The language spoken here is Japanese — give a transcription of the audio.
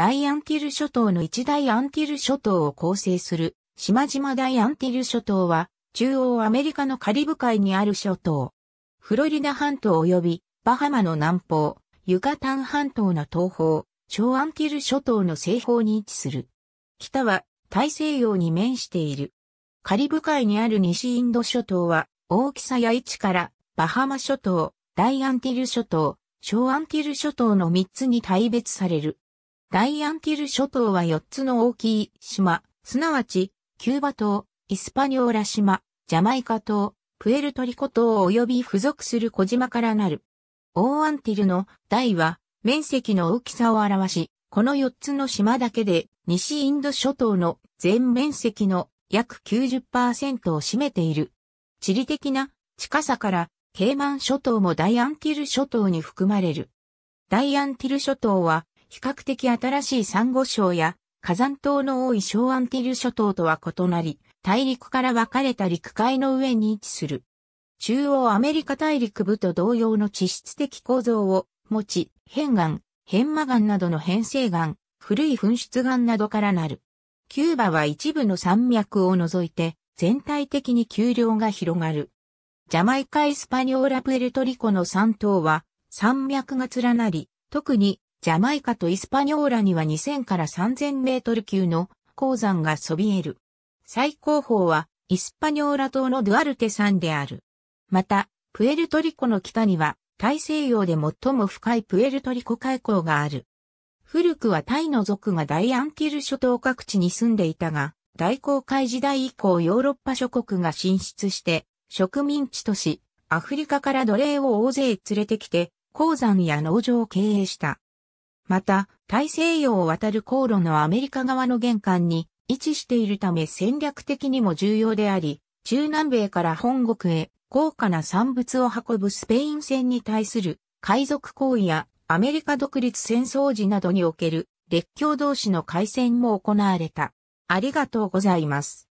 大アンティル諸島の一大アンティル諸島を構成する島々大アンティル諸島は中央アメリカのカリブ海にある諸島。フロリダ半島及びバハマの南方、ユカタン半島の東方、小アンティル諸島の西方に位置する。北は大西洋に面している。カリブ海にある西インド諸島は大きさや位置からバハマ諸島、大アンティル諸島、小アンティル諸島の3つに大別される。ライアンティル諸島は4つの大きい島、すなわち、キューバ島、イスパニョーラ島、ジャマイカ島、プエルトリコ島及び付属する小島からなる。オーアンティルの台は面積の大きさを表し、この4つの島だけで西インド諸島の全面積の約90%を占めている。地理的な近さからケイマン諸島もダイアンティル諸島に含まれる。ダイアンティル諸島は比較的新しい珊瑚礁や火山島の多いショアンティル諸島とは異なり、大陸から分かれた陸海の上に位置する。中央アメリカ大陸部と同様の地質的構造を持ち、変岩、変魔岩などの変成岩、古い噴出岩などからなる。キューバは一部の山脈を除いて、全体的に丘陵が広がる。ジャマイカ・エスパニョーラ・プエルトリコの山島は、山脈が連なり、特にジャマイカとイスパニョーラには2000から3000メートル級の鉱山がそびえる。最高峰はイスパニョーラ島のドゥアルテ山である。また、プエルトリコの北には大西洋で最も深いプエルトリコ海溝がある。古くはタイの族が大アンティル諸島各地に住んでいたが、大航海時代以降ヨーロッパ諸国が進出して植民地とし、アフリカから奴隷を大勢連れてきて、鉱山や農場を経営した。また、大西洋を渡る航路のアメリカ側の玄関に位置しているため戦略的にも重要であり、中南米から本国へ高価な産物を運ぶスペイン船に対する海賊行為やアメリカ独立戦争時などにおける列強同士の海戦も行われた。ありがとうございます。